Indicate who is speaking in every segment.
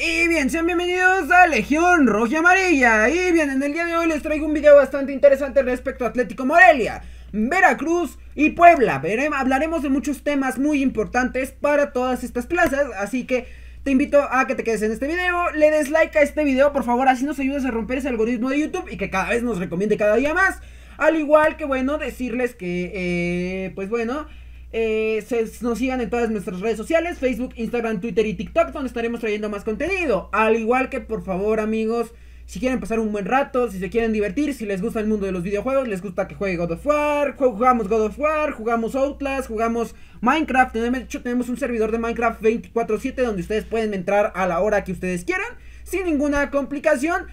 Speaker 1: Y bien, sean bienvenidos a Legión Roja y Amarilla. Y bien, en el día de hoy les traigo un video bastante interesante respecto a Atlético Morelia, Veracruz y Puebla. hablaremos de muchos temas muy importantes para todas estas plazas, así que te invito a que te quedes en este video, le des like a este video, por favor, así nos ayudas a romper ese algoritmo de YouTube y que cada vez nos recomiende cada día más. Al igual que, bueno, decirles que, eh, pues bueno... Eh, se, nos sigan en todas nuestras redes sociales, Facebook, Instagram, Twitter y TikTok, donde estaremos trayendo más contenido. Al igual que, por favor, amigos, si quieren pasar un buen rato, si se quieren divertir, si les gusta el mundo de los videojuegos, les gusta que juegue God of War, jugamos God of War, jugamos Outlast, jugamos Minecraft. de hecho, tenemos un servidor de Minecraft 24/7 donde ustedes pueden entrar a la hora que ustedes quieran, sin ninguna complicación.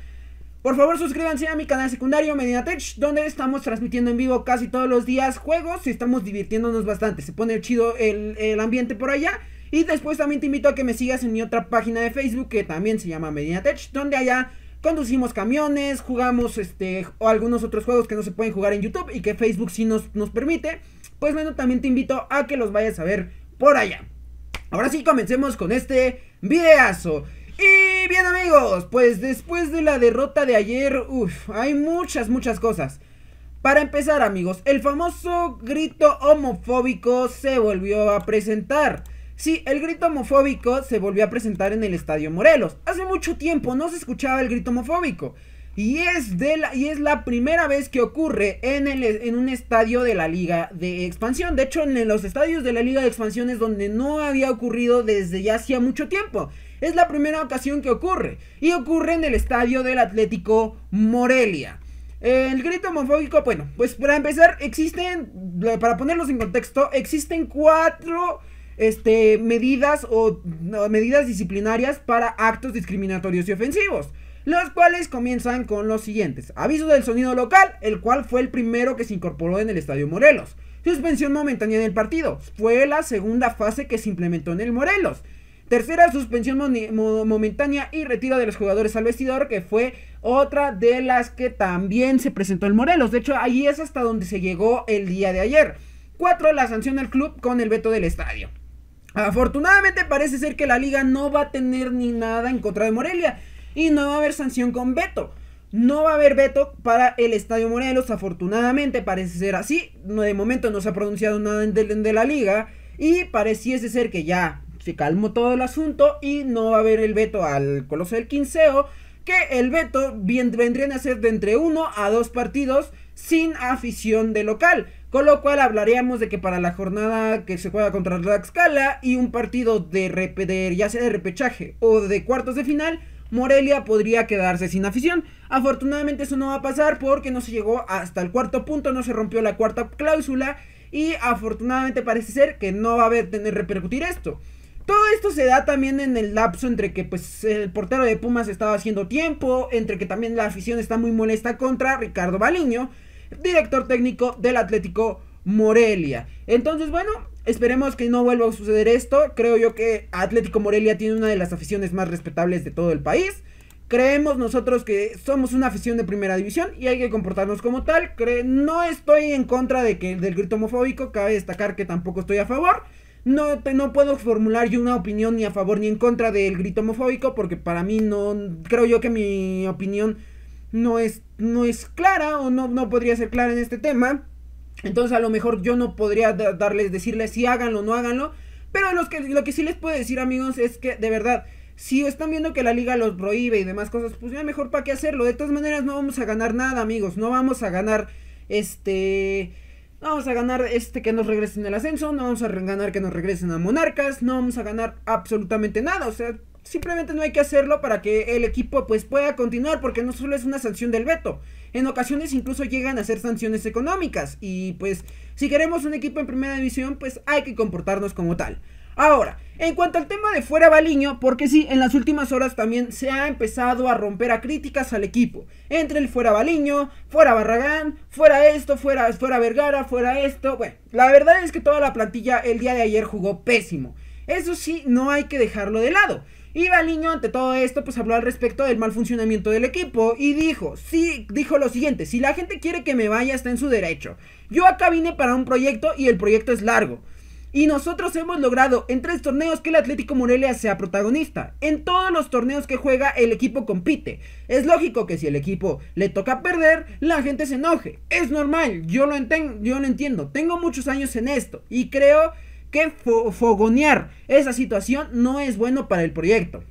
Speaker 1: Por favor suscríbanse a mi canal secundario Mediatech, donde estamos transmitiendo en vivo casi todos los días juegos y estamos divirtiéndonos bastante. Se pone chido el, el ambiente por allá. Y después también te invito a que me sigas en mi otra página de Facebook que también se llama Mediatech, donde allá conducimos camiones, jugamos este o algunos otros juegos que no se pueden jugar en YouTube y que Facebook sí nos, nos permite. Pues bueno, también te invito a que los vayas a ver por allá. Ahora sí, comencemos con este videazo. Y bien amigos, pues después de la derrota de ayer, uff, hay muchas, muchas cosas. Para empezar amigos, el famoso grito homofóbico se volvió a presentar. Sí, el grito homofóbico se volvió a presentar en el Estadio Morelos. Hace mucho tiempo no se escuchaba el grito homofóbico. Y es, de la, y es la primera vez que ocurre en, el, en un estadio de la Liga de Expansión. De hecho, en los estadios de la Liga de Expansión es donde no había ocurrido desde ya hacía mucho tiempo. Es la primera ocasión que ocurre. Y ocurre en el estadio del Atlético Morelia. El grito homofóbico, bueno, pues para empezar, existen, para ponerlos en contexto, existen cuatro este, medidas o medidas disciplinarias para actos discriminatorios y ofensivos. Los cuales comienzan con los siguientes. Aviso del sonido local, el cual fue el primero que se incorporó en el Estadio Morelos. Suspensión momentánea del partido. Fue la segunda fase que se implementó en el Morelos. Tercera, suspensión momentánea y retiro de los jugadores al vestidor, que fue otra de las que también se presentó el Morelos. De hecho, ahí es hasta donde se llegó el día de ayer. Cuatro, la sanción al club con el veto del estadio. Afortunadamente parece ser que la liga no va a tener ni nada en contra de Morelia y no va a haber sanción con veto. No va a haber veto para el Estadio Morelos, afortunadamente parece ser así. De momento no se ha pronunciado nada de, de la liga y pareciese ser que ya se calmó todo el asunto y no va a haber el veto al Coloso del Quinceo, que el veto bien, vendrían a ser de entre uno a dos partidos sin afición de local. Con lo cual hablaríamos de que para la jornada que se juega contra Tlaxcala y un partido de, ya sea de repechaje o de cuartos de final, Morelia podría quedarse sin afición. Afortunadamente eso no va a pasar porque no se llegó hasta el cuarto punto, no se rompió la cuarta cláusula y afortunadamente parece ser que no va a haber tener repercutir esto. Todo esto se da también en el lapso entre que pues el portero de Pumas estaba haciendo tiempo, entre que también la afición está muy molesta contra Ricardo Baliño, director técnico del Atlético Morelia. Entonces, bueno, esperemos que no vuelva a suceder esto. Creo yo que Atlético Morelia tiene una de las aficiones más respetables de todo el país. Creemos nosotros que somos una afición de primera división y hay que comportarnos como tal. Cre no estoy en contra de que, del grito homofóbico, cabe destacar que tampoco estoy a favor. No, puedo formular yo una opinión ni a favor ni en contra del grito homofóbico porque para mí no, creo yo que mi opinión no es, no es clara o no, no podría ser clara en este tema. Entonces a lo mejor yo no podría darles, decirles si háganlo o no háganlo. Pero los que, lo que sí les puedo decir amigos es que de verdad, si están viendo que la liga los prohíbe y demás cosas, pues ya mejor para qué hacerlo. De todas maneras no vamos a ganar nada amigos, no vamos a ganar este vamos a ganar este que nos regresen el ascenso, no vamos a ganar que nos regresen a Monarcas, no vamos a ganar absolutamente nada, o sea, simplemente no hay que hacerlo para que el equipo pues pueda continuar porque no solo es una sanción del veto, en ocasiones incluso llegan a ser sanciones económicas y pues si queremos un equipo en primera división pues hay que comportarnos como tal. Ahora, en cuanto al tema de fuera Baliño, porque sí, en las últimas horas también se ha empezado a romper a críticas al equipo. Entre el fuera Baliño, fuera Barragán, fuera esto, fuera, Vergara, fuera esto. Bueno, la verdad es que toda la plantilla el día de ayer jugó pésimo. Eso sí, no hay que dejarlo de lado. Y Baliño, ante todo esto, pues habló al respecto del mal funcionamiento del equipo y dijo, sí, dijo lo siguiente, si la gente quiere que me vaya está en su derecho. Yo acá vine para un proyecto y el proyecto es largo. Y nosotros hemos logrado en tres torneos que el Atlético Morelia sea protagonista. En todos los torneos que juega el equipo compite. Es lógico que si el equipo le toca perder, la gente se enoje. Es normal, yo lo, yo entiendo. Tengo muchos años en esto y creo que fogonear esa situación no es bueno para el proyecto.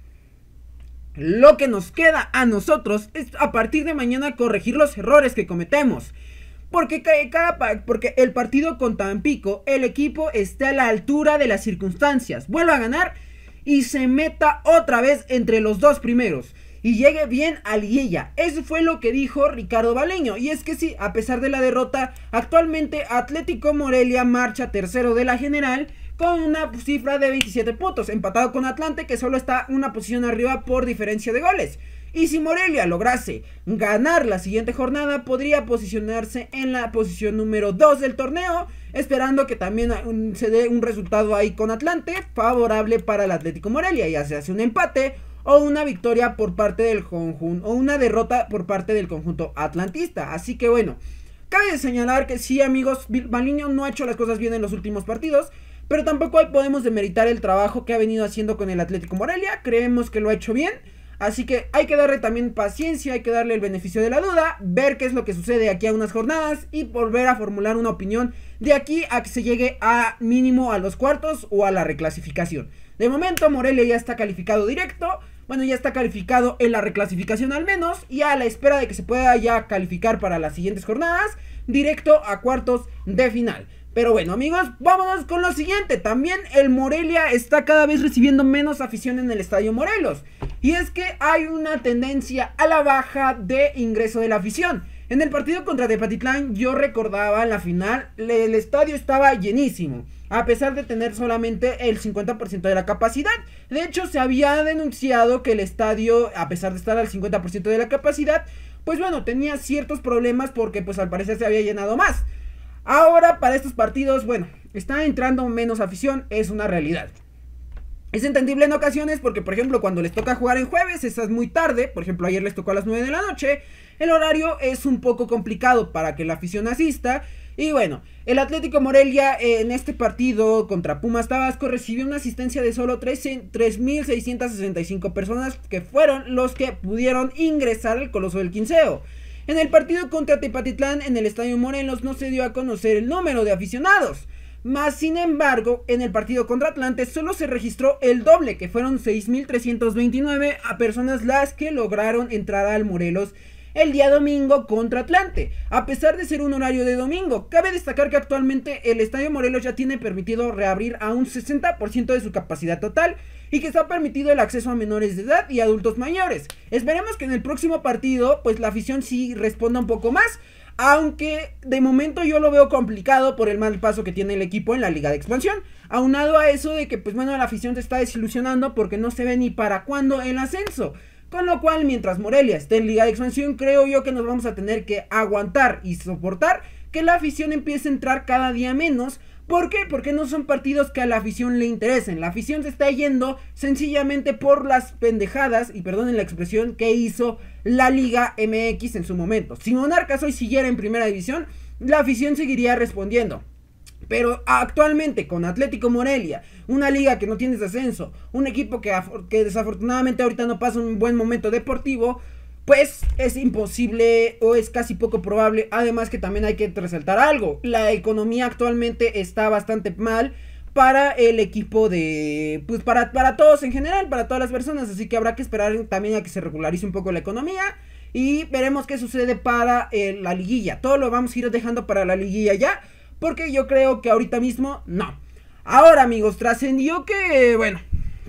Speaker 1: Lo que nos queda a nosotros es a partir de mañana corregir los errores que cometemos. Porque, cada, porque el partido con Tampico, el equipo está a la altura de las circunstancias. Vuelva a ganar y se meta otra vez entre los dos primeros y llegue bien al guilla, Eso fue lo que dijo Ricardo Baleño. Y es que sí, a pesar de la derrota, actualmente Atlético Morelia marcha tercero de la general con una cifra de 27 puntos, empatado con Atlante que solo está una posición arriba por diferencia de goles. Y si Morelia lograse ganar la siguiente jornada, podría posicionarse en la posición número 2 del torneo, esperando que también se dé un resultado ahí con Atlante favorable para el Atlético Morelia, ya se hace un empate o una victoria por parte del conjunto, o una derrota por parte del conjunto atlantista. Así que bueno, cabe señalar que sí, amigos, Maliño no ha hecho las cosas bien en los últimos partidos, pero tampoco podemos demeritar el trabajo que ha venido haciendo con el Atlético Morelia, creemos que lo ha hecho bien. Así que hay que darle también paciencia, hay que darle el beneficio de la duda, ver qué es lo que sucede aquí a unas jornadas y volver a formular una opinión de aquí a que se llegue a mínimo a los cuartos o a la reclasificación. De momento Morelia ya está calificado directo, bueno ya está calificado en la reclasificación al menos y a la espera de que se pueda ya calificar para las siguientes jornadas directo a cuartos de final. Pero bueno, amigos, vámonos con lo siguiente. También el Morelia está cada vez recibiendo menos afición en el Estadio Morelos. Y es que hay una tendencia a la baja de ingreso de la afición. En el partido contra Tepatitlán yo recordaba en la final, el estadio estaba llenísimo, a pesar de tener solamente el 50% de la capacidad. De hecho, se había denunciado que el estadio, a pesar de estar al 50% de la capacidad, pues bueno, tenía ciertos problemas porque pues al parecer se había llenado más. Ahora para estos partidos, bueno, está entrando menos afición, es una realidad. Es entendible en ocasiones porque, por ejemplo, cuando les toca jugar en jueves, esas muy tarde. Por ejemplo, ayer les tocó a las 9 de la noche. El horario es un poco complicado para que la afición asista. Y bueno, el Atlético Morelia eh, en este partido contra Pumas Tabasco recibió una asistencia de solo 3.665 personas que fueron los que pudieron ingresar al Coloso del Quinceo. En el partido contra Tepatitlán en el Estadio Morelos no se dio a conocer el número de aficionados. Más sin embargo, en el partido contra Atlante solo se registró el doble, que fueron 6.329 a personas las que lograron entrar al Morelos el día domingo contra Atlante, a pesar de ser un horario de domingo. Cabe destacar que actualmente el Estadio Morelos ya tiene permitido reabrir a un 60% de su capacidad total y que está permitido el acceso a menores de edad y adultos mayores. Esperemos que en el próximo partido pues la afición sí responda un poco más, aunque de momento yo lo veo complicado por el mal paso que tiene el equipo en la Liga de Expansión. Aunado a eso de que, pues bueno, la afición se está desilusionando porque no se ve ni para cuándo el ascenso. Con lo cual, mientras Morelia esté en Liga de Expansión, creo yo que nos vamos a tener que aguantar y soportar que la afición empiece a entrar cada día menos ¿Por qué? Porque no son partidos que a la afición le interesen. La afición se está yendo sencillamente por las pendejadas, y perdonen la expresión, que hizo la Liga MX en su momento. Si Monarcas hoy siguiera en primera división, la afición seguiría respondiendo. Pero actualmente con Atlético Morelia, una liga que no tiene descenso, un equipo que, que, desafortunadamente ahorita no pasa un buen momento deportivo, pues es imposible o es casi poco probable. Además que también hay que resaltar algo. La economía actualmente está bastante mal para el equipo de... Pues para, para todos en general, para todas las personas. Así que habrá que esperar también a que se regularice un poco la economía. Y veremos qué sucede para eh, la liguilla. Todo lo vamos a ir dejando para la liguilla ya. Porque yo creo que ahorita mismo no. Ahora amigos, trascendió que, bueno,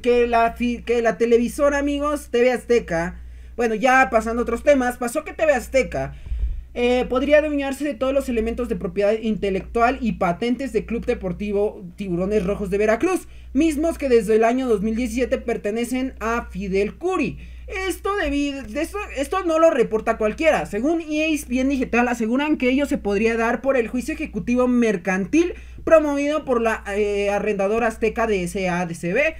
Speaker 1: que la, que la televisora amigos TV Azteca bueno, ya pasando a otros temas, pasó que TV Azteca eh, podría adueñarse de todos los elementos de propiedad intelectual y patentes de Club Deportivo Tiburones Rojos de Veracruz, mismos que desde el año 2017 pertenecen a Fidel Curi. Esto, no lo reporta cualquiera. Según EAS Bien Digital, aseguran que ello se podría dar por el juicio ejecutivo mercantil promovido por la eh, arrendadora azteca de SADCB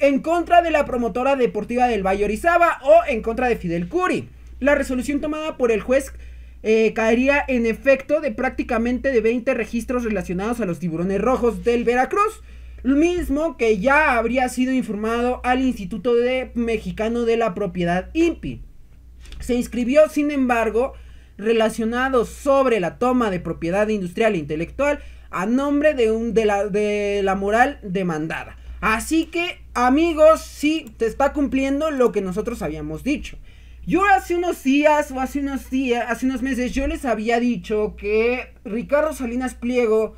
Speaker 1: en contra de la promotora deportiva del Valle Orizaba o en contra de Fidel Curi. La resolución tomada por el juez eh, caería en efecto de prácticamente de 20 registros relacionados a los tiburones rojos del Veracruz, lo mismo que ya habría sido informado al Instituto Mexicano de la Propiedad INPI. Se inscribió, sin embargo, relacionado sobre la toma de propiedad industrial e intelectual a nombre de, un, de, de la moral demandada. Así que amigos, sí, te está cumpliendo lo que nosotros habíamos dicho. Yo hace unos días o hace unos días, hace unos meses, yo les había dicho que Ricardo Salinas Pliego,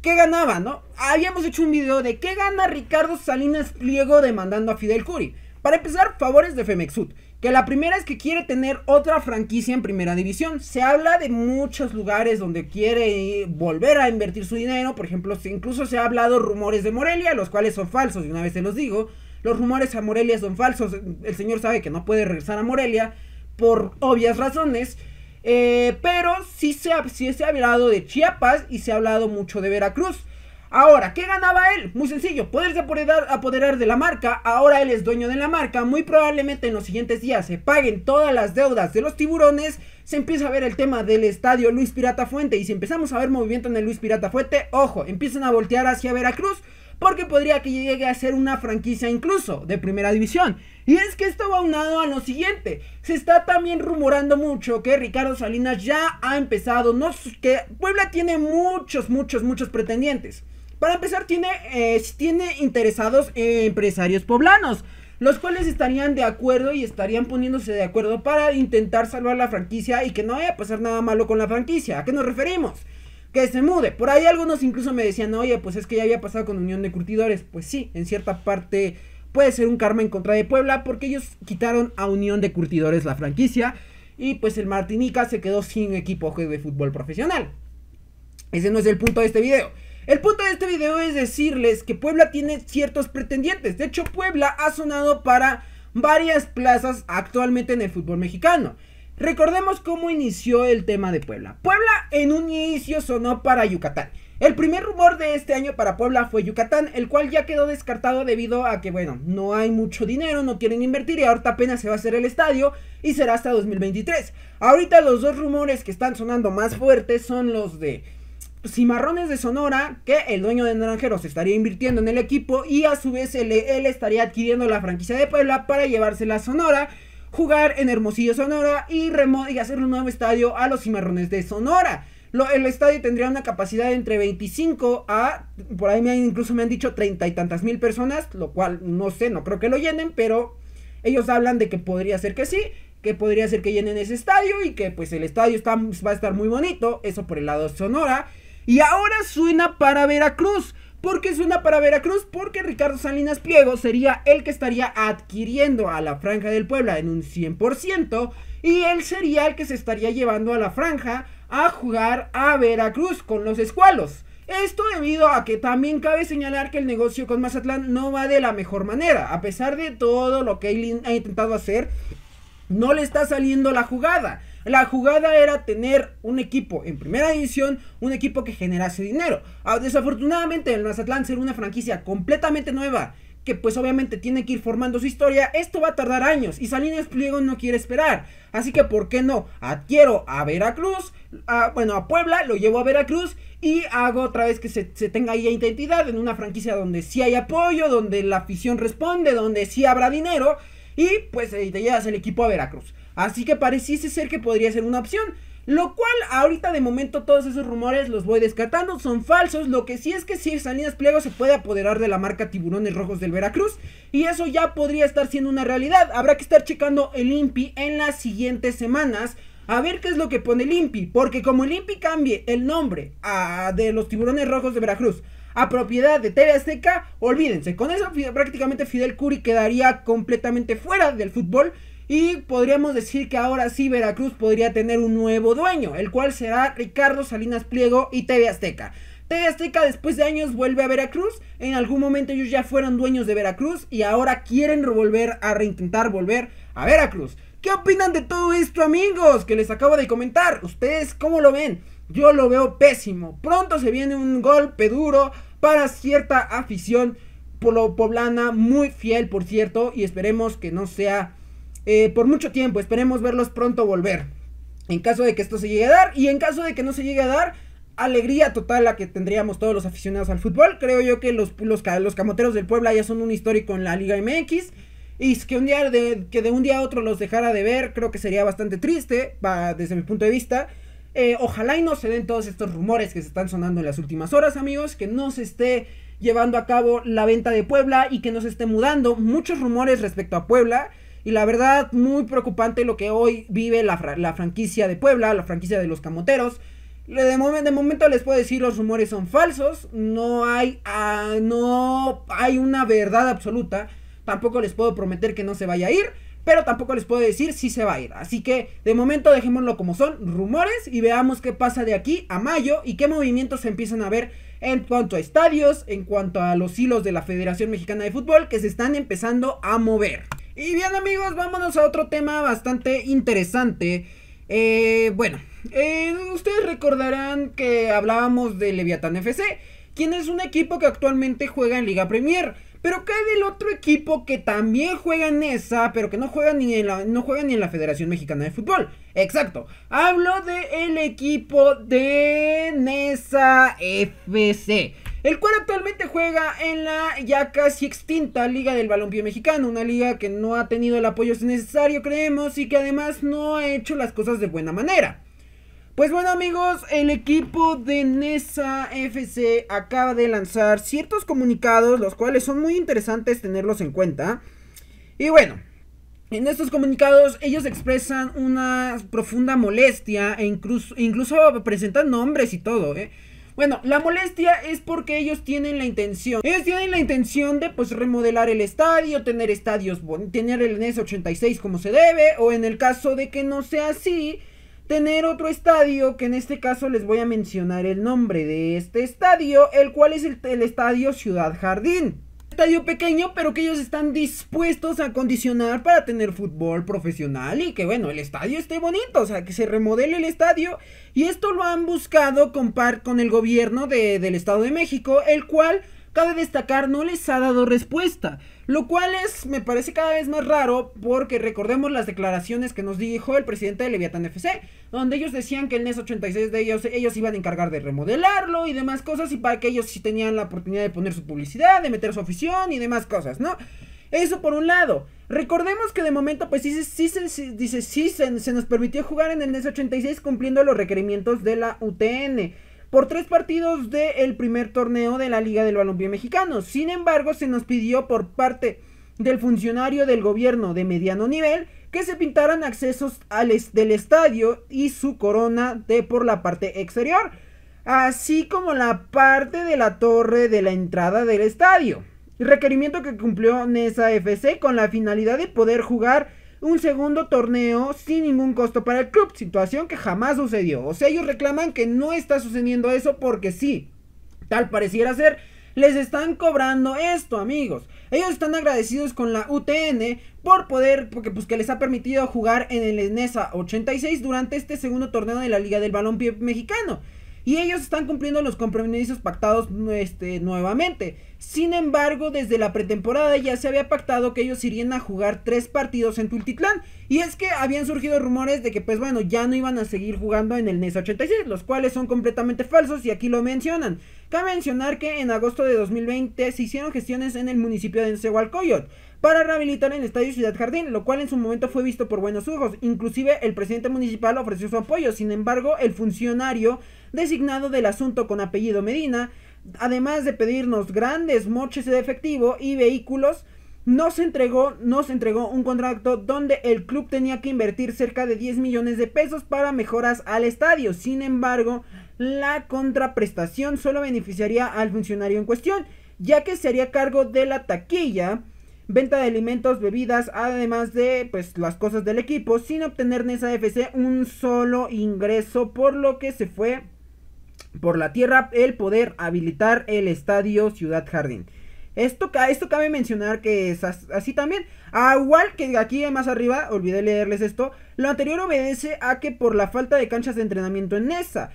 Speaker 1: ¿qué ganaba, no? Habíamos hecho un video de qué gana Ricardo Salinas Pliego demandando a Fidel Curi. Para empezar, favores de Femexud que la primera es que quiere tener otra franquicia en primera división. Se habla de muchos lugares donde quiere volver a invertir su dinero. Por ejemplo, incluso se ha hablado rumores de Morelia, los cuales son falsos, y una vez se los digo. Los rumores a Morelia son falsos. El señor sabe que no puede regresar a Morelia por obvias razones. Eh, pero sí se, sí se ha hablado de Chiapas y se ha hablado mucho de Veracruz. Ahora, ¿qué ganaba él? Muy sencillo, poderse apoderar, de la marca. Ahora él es dueño de la marca. Muy probablemente en los siguientes días se paguen todas las deudas de los tiburones. Se empieza a ver el tema del estadio Luis Pirata Fuente. Y si empezamos a ver movimiento en el Luis Pirata Fuente, ojo, empiezan a voltear hacia Veracruz. Porque podría que llegue a ser una franquicia incluso de primera división. Y es que esto va unado a lo siguiente. Se está también rumorando mucho que Ricardo Salinas ya ha empezado. No, que Puebla tiene muchos, muchos, muchos pretendientes. Para empezar, tiene, eh, tiene interesados empresarios poblanos, los cuales estarían de acuerdo y estarían poniéndose de acuerdo para intentar salvar la franquicia y que no vaya a pasar nada malo con la franquicia. ¿A qué nos referimos? Que se mude. Por ahí algunos incluso me decían, oye, pues es que ya había pasado con Unión de Curtidores. Pues sí, en cierta parte puede ser un karma en contra de Puebla porque ellos quitaron a Unión de Curtidores la franquicia y pues el Martinica se quedó sin equipo de fútbol profesional. Ese no es el punto de este video. El punto de este video es decirles que Puebla tiene ciertos pretendientes. De hecho, Puebla ha sonado para varias plazas actualmente en el fútbol mexicano. Recordemos cómo inició el tema de Puebla. Puebla en un inicio sonó para Yucatán. El primer rumor de este año para Puebla fue Yucatán, el cual ya quedó descartado debido a que, bueno, no hay mucho dinero, no quieren invertir y ahorita apenas se va a hacer el estadio y será hasta 2023. Ahorita los dos rumores que están sonando más fuertes son los de Cimarrones de Sonora, que el dueño de se estaría invirtiendo en el equipo y a su vez él, estaría adquiriendo la franquicia de Puebla para llevársela a Sonora, jugar en Hermosillo Sonora y, y hacer un nuevo estadio a los Cimarrones de Sonora. el estadio tendría una capacidad de entre 25 a, por ahí me incluso me han dicho, 30 y tantas mil personas, lo cual no sé, no creo que lo llenen, pero ellos hablan de que podría ser que sí, que podría ser que llenen ese estadio y que pues el estadio va a estar muy bonito, eso por el lado de Sonora. Y ahora suena para Veracruz. ¿Por qué suena para Veracruz? Porque Ricardo Salinas Pliego sería el que estaría adquiriendo a la Franja del Puebla en un 100% y él sería el que se estaría llevando a la Franja a jugar a Veracruz con los escualos. Esto debido a que también cabe señalar que el negocio con Mazatlán no va de la mejor manera. A pesar de todo lo que ha intentado hacer, no le está saliendo la jugada. La jugada era tener un equipo en primera división, un equipo que generase dinero. Ah, desafortunadamente el Mazatlán es una franquicia completamente nueva que pues obviamente tiene que ir formando su historia, esto va a tardar años y Salinas Pliego no quiere esperar. Así que, ¿por qué no? Adquiero a Veracruz, bueno, a Puebla, lo llevo a Veracruz y hago otra vez que se, tenga ahí identidad en una franquicia donde sí hay apoyo, donde la afición responde, donde sí habrá dinero y pues te llevas el equipo a Veracruz. Así que pareciese ser que podría ser una opción. Lo cual ahorita de momento todos esos rumores los voy descartando, son falsos. Lo que sí es que si Salinas Pliego se puede apoderar de la marca Tiburones Rojos del Veracruz y eso ya podría estar siendo una realidad. Habrá que estar checando el INPI en las siguientes semanas a ver qué es lo que pone el INPI, porque como el INPI cambie el nombre de los Tiburones Rojos de Veracruz a propiedad de TV Azteca, olvídense, con eso prácticamente Fidel Curi quedaría completamente fuera del fútbol. Y podríamos decir que ahora sí Veracruz podría tener un nuevo dueño, el cual será Ricardo Salinas Pliego y TV Azteca. TV Azteca después de años vuelve a Veracruz. En algún momento ellos ya fueron dueños de Veracruz y ahora quieren volver a reintentar volver a Veracruz. ¿Qué opinan de todo esto amigos que les acabo de comentar? ¿Ustedes cómo lo ven? Yo lo veo pésimo. Pronto se viene un golpe duro para cierta afición poblana, muy fiel por cierto, y esperemos que no sea eh, por mucho tiempo. Esperemos verlos pronto volver. En caso de que esto se llegue a dar y en caso de que no se llegue a dar, alegría total la que tendríamos todos los aficionados al fútbol. Creo yo que los, los camoteros del Puebla ya son un histórico en la Liga MX. Y que, un día de, que de un día a otro los dejara de ver, creo que sería bastante triste, desde mi punto de vista. Eh, ojalá y no se den todos estos rumores que se están sonando en las últimas horas, amigos, que no se esté llevando a cabo la venta de Puebla y que no se esté mudando. Muchos rumores respecto a Puebla y la verdad, muy preocupante lo que hoy vive la, franquicia de Puebla, la franquicia de los Camoteros. De, momento les puedo decir, los rumores son falsos, no hay, ah, no hay una verdad absoluta. Tampoco les puedo prometer que no se vaya a ir, pero tampoco les puedo decir si se va a ir. Así que de momento dejémoslo como son, rumores, y veamos qué pasa de aquí a mayo y qué movimientos se empiezan a ver en cuanto a estadios, en cuanto a los hilos de la Federación Mexicana de Fútbol que se están empezando a mover. Y bien amigos, vámonos a otro tema bastante interesante. Eh, bueno, eh, ustedes recordarán que hablábamos de Leviathan FC, quien es un equipo que actualmente juega en Liga Premier. Pero cae del otro equipo que también juega en esa, pero que no juega ni en la, no juega ni en la Federación Mexicana de Fútbol. Exacto. Hablo del equipo de Nesa FC el cual actualmente juega en la ya casi extinta Liga del Balompié Mexicano, una liga que no ha tenido el apoyo necesario, creemos, y que además no ha hecho las cosas de buena manera. Pues bueno amigos, el equipo de Nesa FC acaba de lanzar ciertos comunicados, los cuales son muy interesantes tenerlos en cuenta. Y bueno, en estos comunicados ellos expresan una profunda molestia e incluso, incluso presentan nombres y todo, ¿eh? Bueno, la molestia es porque ellos tienen la intención. Ellos tienen la intención de pues remodelar el estadio, tener estadios, tener el NES 86 como se debe, o en el caso de que no sea así, tener otro estadio que en este caso les voy a mencionar el nombre de este estadio, el cual es el, el estadio Ciudad Jardín estadio pequeño, pero que ellos están dispuestos a condicionar para tener fútbol profesional y que bueno, el estadio esté bonito, o sea, que se remodele el estadio. Y esto lo han buscado con, con el gobierno de, del Estado de México, el cual, cabe destacar, no les ha dado respuesta. Lo cual es, me parece cada vez más raro porque recordemos las declaraciones que nos dijo el presidente de Leviathan FC, donde ellos decían que el NES 86 de ellos, ellos iban a encargar de remodelarlo y demás cosas y para que ellos sí tenían la oportunidad de poner su publicidad, de meter su afición y demás cosas, ¿no? Eso por un lado. Recordemos que de momento, pues sí, dice, sí se, se nos permitió jugar en el NES 86 cumpliendo los requerimientos de la UTN por tres partidos del primer torneo de la Liga del Balompié Mexicano. Sin embargo, se nos pidió por parte del funcionario del gobierno de mediano nivel que se pintaran accesos al del estadio y su corona de por la parte exterior, así como la parte de la torre de la entrada del estadio. Requerimiento que cumplió Nesa FC con la finalidad de poder jugar un segundo torneo sin ningún costo para el club, situación que jamás sucedió. O sea, ellos reclaman que no está sucediendo eso porque sí, tal pareciera ser, les están cobrando esto, amigos. Ellos están agradecidos con la UTN por poder, porque pues que les ha permitido jugar en el e ENESA 86 durante este segundo torneo de la Liga del Balompié Mexicano y ellos están cumpliendo los compromisos pactados este, nuevamente. Sin embargo, desde la pretemporada ya se había pactado que ellos irían a jugar tres partidos en Tultitlán. Y es que habían surgido rumores de que, pues bueno, ya no iban a seguir jugando en el NES 86, los cuales son completamente falsos y aquí lo mencionan. Cabe mencionar que en agosto de 2020 se hicieron gestiones en el municipio de Ensehualcoyot para rehabilitar el estadio Ciudad Jardín, lo cual en su momento fue visto por buenos ojos. Inclusive el presidente municipal ofreció su apoyo, sin embargo el funcionario designado del asunto con apellido Medina, además de pedirnos grandes moches de efectivo y vehículos, nos entregó, nos entregó un contrato donde el club tenía que invertir cerca de 10 millones de pesos para mejoras al estadio. Sin embargo, la contraprestación solo beneficiaría al funcionario en cuestión, ya que se haría cargo de la taquilla venta de alimentos, bebidas, además de pues las cosas del equipo, sin obtener en esa FC un solo ingreso, por lo que se fue por la tierra el poder habilitar el estadio Ciudad Jardín. Esto, esto cabe mencionar que es así también. A ah, igual que aquí más arriba, olvidé leerles esto. Lo anterior obedece a que por la falta de canchas de entrenamiento en esa.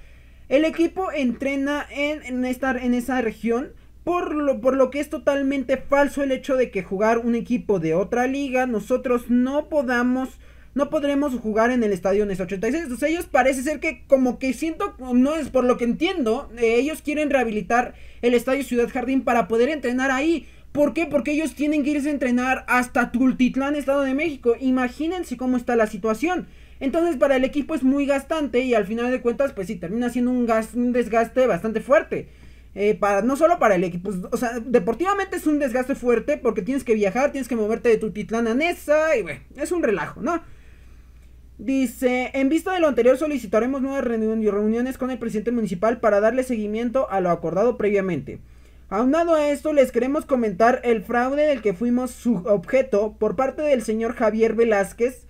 Speaker 1: El equipo entrena en, en esa región por lo, por lo que es totalmente falso el hecho de que jugar un equipo de otra liga, nosotros no podamos no podremos jugar en el estadio NES 86. Entonces ellos parece ser que como que siento, no es por lo que entiendo, eh, ellos quieren rehabilitar el estadio Ciudad Jardín para poder entrenar ahí. ¿Por qué? Porque ellos tienen que irse a entrenar hasta Tultitlán, Estado de México. Imagínense cómo está la situación. Entonces para el equipo es muy gastante y al final de cuentas pues sí, termina siendo un, un desgaste bastante fuerte. Eh, no solo para el equipo, pues, o sea, deportivamente es un desgaste fuerte porque tienes que viajar, tienes que moverte de tu titlán a Nesa y bueno, es un relajo, ¿no? Dice, en vista de lo anterior solicitaremos nuevas reuniones con el presidente municipal para darle seguimiento a lo acordado previamente. Aunado a esto, les queremos comentar el fraude del que fuimos su objeto por parte del señor Javier Velázquez,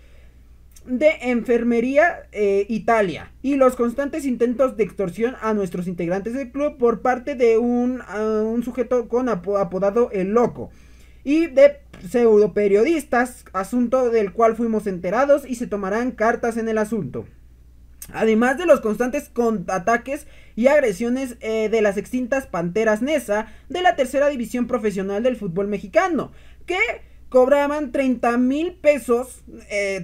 Speaker 1: de Enfermería eh, Italia y los constantes intentos de extorsión a nuestros integrantes del club por parte de un, sujeto con apodado El Loco y de pseudo periodistas, asunto del cual fuimos enterados y se tomarán cartas en el asunto. Además de los constantes ataques y agresiones eh, de las extintas Panteras Nesa de la tercera división profesional del fútbol mexicano, que cobraban 30 mil pesos,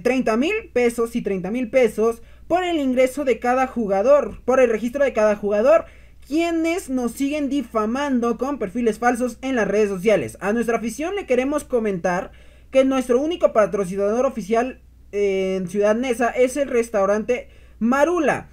Speaker 1: 30 eh, mil pesos y 30 mil pesos por el ingreso de cada jugador, por el registro de cada jugador, quienes nos siguen difamando con perfiles falsos en las redes sociales. A nuestra afición le queremos comentar que nuestro único patrocinador oficial eh, en Ciudad Nesa es el restaurante Marula,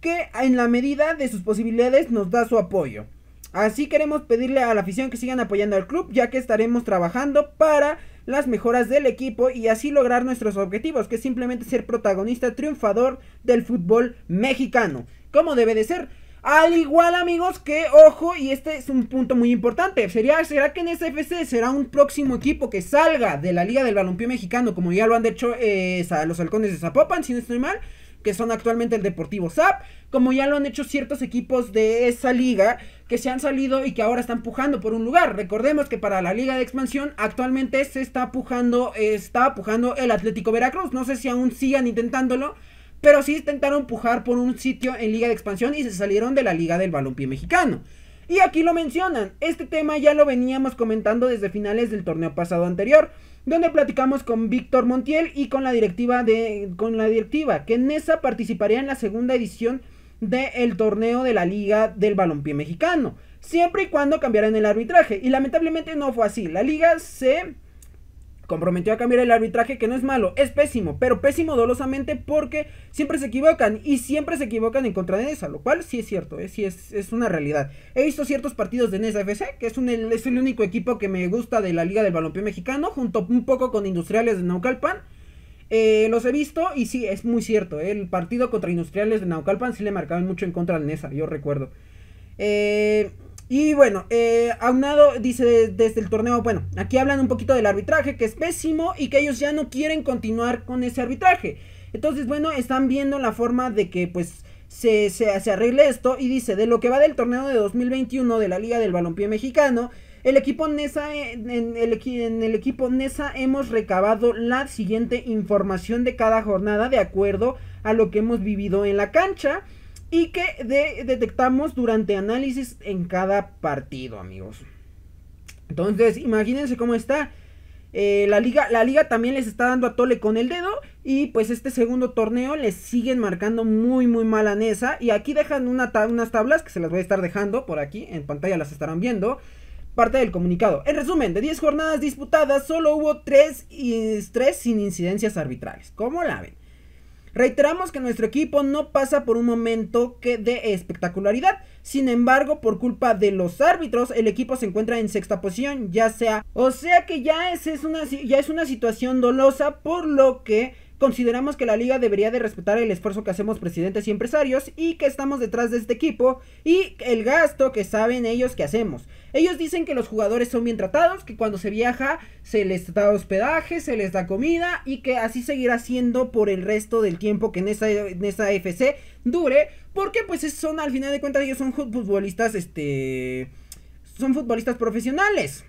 Speaker 1: que en la medida de sus posibilidades nos da su apoyo. Así queremos pedirle a la afición que sigan apoyando al club, ya que estaremos trabajando para las mejoras del equipo y así lograr nuestros objetivos, que es simplemente ser protagonista triunfador del fútbol mexicano, como debe de ser. Al igual amigos que, ojo, y este es un punto muy importante, sería, ¿será que en fc será un próximo equipo que salga de la Liga del Balompié Mexicano, como ya lo han hecho eh, los halcones de Zapopan, si no estoy mal? que son actualmente el Deportivo Zap como ya lo han hecho ciertos equipos de esa liga, que se han salido y que ahora están pujando por un lugar. Recordemos que para la Liga de Expansión actualmente se está pujando, está el Atlético Veracruz. No sé si aún sigan intentándolo, pero sí intentaron pujar por un sitio en Liga de Expansión y se salieron de la Liga del Balompié Mexicano. Y aquí lo mencionan, este tema ya lo veníamos comentando desde finales del torneo pasado anterior, donde platicamos con Víctor Montiel y con la directiva de con la directiva que Nesa participaría en la segunda edición del el torneo de la Liga del Balompié Mexicano, siempre y cuando cambiaran el arbitraje. Y lamentablemente no fue así. La liga se comprometió a cambiar el arbitraje, que no es malo, es pésimo, pero pésimo dolosamente porque siempre se equivocan y siempre se equivocan en contra de Nesa, lo cual sí es cierto, eh, sí es, una realidad. He visto ciertos partidos de Nesa FC, que es, es el único equipo que me gusta de la Liga del Balompié Mexicano, junto un poco con Industriales de Naucalpan. Eh, los he visto y sí, es muy cierto. Eh, el partido contra Industriales de Naucalpan sí le marcaban mucho en contra al Nesa, yo recuerdo. Eh, y bueno, eh, aunado dice desde el torneo, bueno, aquí hablan un poquito del arbitraje, que es pésimo y que ellos ya no quieren continuar con ese arbitraje. Entonces, bueno, están viendo la forma de que pues se, se, se arregle esto y dice, de lo que va del torneo de 2021 de la Liga del Balompié Mexicano, equipo NESA, eh, en, el, equipo NESA hemos recabado la siguiente información de cada jornada de acuerdo a lo que hemos vivido en la cancha y que detectamos durante análisis en cada partido, amigos. Entonces, imagínense cómo está. Eh, la, liga, la liga también les está dando a tole con el dedo. Y pues este segundo torneo les siguen marcando muy, muy mal a Nesa. Y aquí dejan unas tablas que se las voy a estar dejando por aquí. En pantalla las estarán viendo parte del comunicado. En resumen, de 10 jornadas disputadas, solo hubo 3, y 3 sin incidencias arbitrales. ¿Cómo la ven? Reiteramos que nuestro equipo no pasa por un momento de espectacularidad. Sin embargo, por culpa de los árbitros, el equipo se encuentra en sexta posición, ya sea, o sea que ya es, es una, ya es una situación dolosa, por lo que Consideramos que la liga debería de respetar el esfuerzo que hacemos presidentes y empresarios y que estamos detrás de este equipo y el gasto que saben ellos que hacemos. Ellos dicen que los jugadores son bien tratados, que cuando se viaja se les da hospedaje, se les da comida y que así seguirá siendo por el resto del tiempo que en esa, en FC dure, porque pues son al final de cuentas ellos son futbolistas, este, son futbolistas profesionales.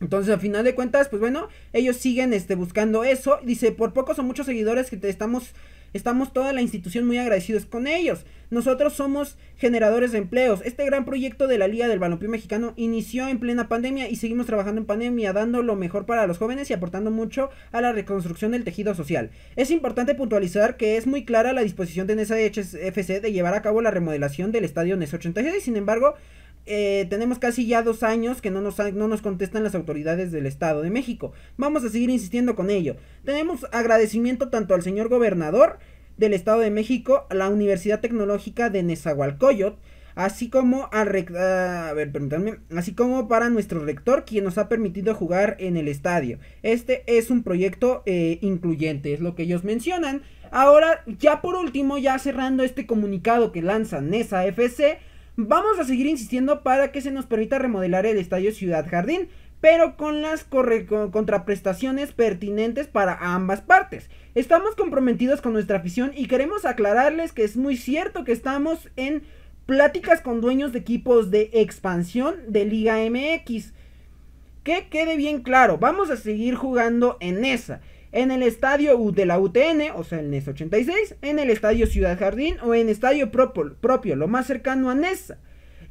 Speaker 1: Entonces, al final de cuentas, pues bueno, ellos siguen este, buscando eso. Dice, por pocos o muchos seguidores que te estamos, estamos toda la institución muy agradecidos con ellos. Nosotros somos generadores de empleos. Este gran proyecto de la Liga del Balompié Mexicano inició en plena pandemia y seguimos trabajando en pandemia, dando lo mejor para los jóvenes y aportando mucho a la reconstrucción del tejido social. Es importante puntualizar que es muy clara la disposición de NSHFC de llevar a cabo la remodelación del estadio NES 86. Sin embargo, eh, tenemos casi ya dos años que no nos, no nos contestan las autoridades del Estado de México. Vamos a seguir insistiendo con ello. Tenemos agradecimiento tanto al señor gobernador del Estado de México, a la Universidad Tecnológica de Nezahualcóyotl, así como al así como para nuestro rector quien nos ha permitido jugar en el estadio. Este es un proyecto eh, incluyente, es lo que ellos mencionan. Ahora, ya por último, ya cerrando este comunicado que lanza NESA FC, Vamos a seguir insistiendo para que se nos permita remodelar el estadio Ciudad Jardín, pero con las contraprestaciones pertinentes para ambas partes. Estamos comprometidos con nuestra afición y queremos aclararles que es muy cierto que estamos en pláticas con dueños de equipos de expansión de Liga MX. Que quede bien claro, vamos a seguir jugando en esa en el estadio de la UTN, o sea, el NES 86, en el estadio Ciudad Jardín o en estadio propio, propio lo más cercano a NESA.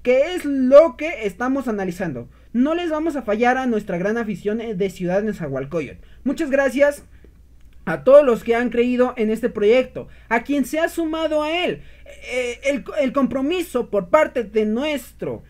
Speaker 1: que es lo que estamos analizando. No les vamos a fallar a nuestra gran afición de Ciudad Nezahualcóyotl. Muchas gracias a todos los que han creído en este proyecto, a quien se ha sumado a él. Eh, el, el compromiso por parte de nuestro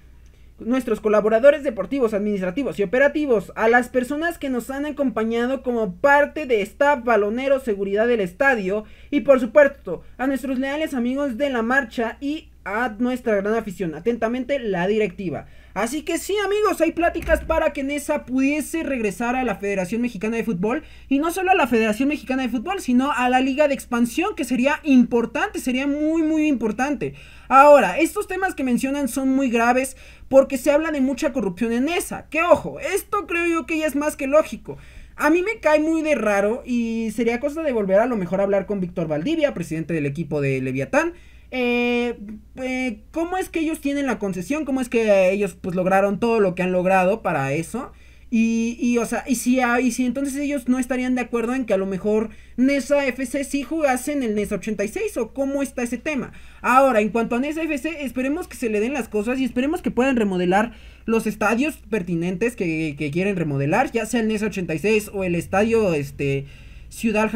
Speaker 1: nuestros colaboradores deportivos, administrativos y operativos, a las personas que nos han acompañado como parte de esta balonero seguridad del estadio y por supuesto a nuestros leales amigos de la marcha y a nuestra gran afición. Atentamente la directiva. Así que sí, amigos, hay pláticas para que Nesa pudiese regresar a la Federación Mexicana de Fútbol. Y no solo a la Federación Mexicana de Fútbol, sino a la Liga de Expansión, que sería importante, sería muy, muy importante. Ahora, estos temas que mencionan son muy graves porque se habla de mucha corrupción en Nesa. Que ojo, esto creo yo que ya es más que lógico. A mí me cae muy de raro y sería cosa de volver a lo mejor a hablar con Víctor Valdivia, presidente del equipo de Leviatán. Eh, eh, cómo es que ellos tienen la concesión, cómo es que ellos pues lograron todo lo que han logrado para eso. Y, y o sea, y si, si entonces ellos no estarían de acuerdo en que a lo mejor NESA FC sí en el NESA 86 o cómo está ese tema. Ahora, en cuanto a NESA FC, esperemos que se le den las cosas y esperemos que puedan remodelar los estadios pertinentes que, que quieren remodelar, ya sea el NESA 86 o el estadio este Ciudad,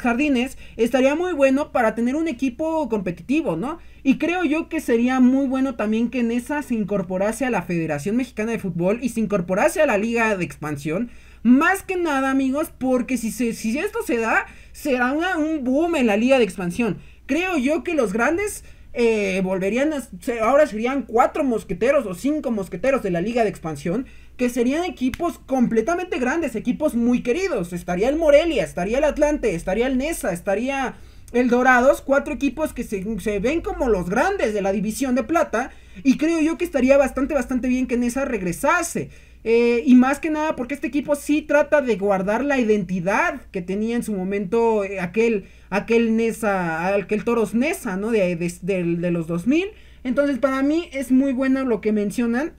Speaker 1: Jardines, estaría muy bueno para tener un equipo competitivo, ¿no? Y creo yo que sería muy bueno también que en esa se incorporase a la Federación Mexicana de Fútbol y se incorporase a la Liga de Expansión. Más que nada, amigos, porque si, se, si esto se da, será un boom en la Liga de Expansión. Creo yo que los grandes eh, volverían a... Ahora serían cuatro mosqueteros o cinco mosqueteros de la Liga de Expansión que serían equipos completamente grandes, equipos muy queridos. Estaría el Morelia, estaría el Atlante, estaría el Nesa, estaría el Dorados, cuatro equipos que se, ven como los grandes de la división de plata. Y creo yo que estaría bastante, bastante bien que Nesa regresase. Eh, y más que nada porque este equipo sí trata de guardar la identidad que tenía en su momento eh, aquel, aquel Nesa, aquel Toros Nesa, ¿no? De, de los 2000. Entonces para mí es muy bueno lo que mencionan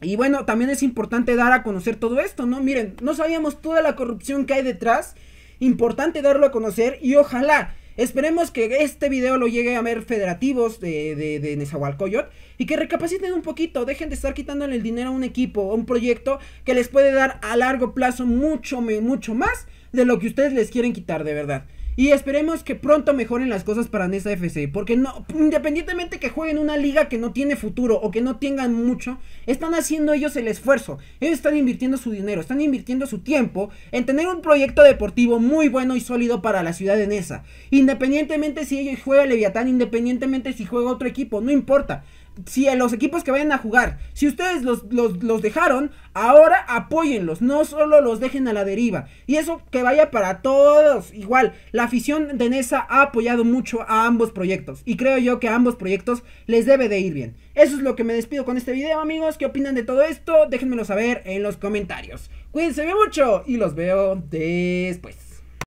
Speaker 1: y bueno, también es importante dar a conocer todo esto, ¿no? Miren, no sabíamos toda la corrupción que hay detrás. Importante darlo a conocer y ojalá, esperemos que este video lo llegue a ver federativos de, de, de y que recapaciten un poquito, dejen de estar quitándole el dinero a un equipo, a un proyecto que les puede dar a largo plazo mucho, mucho más de lo que ustedes les quieren quitar, de verdad. Y esperemos que pronto mejoren las cosas para NESA FC. Porque no, independientemente que jueguen una liga que no tiene futuro o que no tengan mucho, están haciendo ellos el esfuerzo. Ellos están invirtiendo su dinero, están invirtiendo su tiempo en tener un proyecto deportivo muy bueno y sólido para la ciudad de Nesa. Independientemente si ellos juegan Leviatán, independientemente si juega otro equipo, no importa si a los equipos que vayan a jugar, si ustedes los, los, dejaron, ahora apóyenlos, no solo los dejen a la deriva. Y eso que vaya para todos, igual, la afición de Nesa ha apoyado mucho a ambos proyectos y creo yo que a ambos proyectos les debe de ir bien. Eso es lo que me despido con este video amigos, ¿qué opinan de todo esto? Déjenmelo saber en los comentarios. Cuídense mucho y los veo después.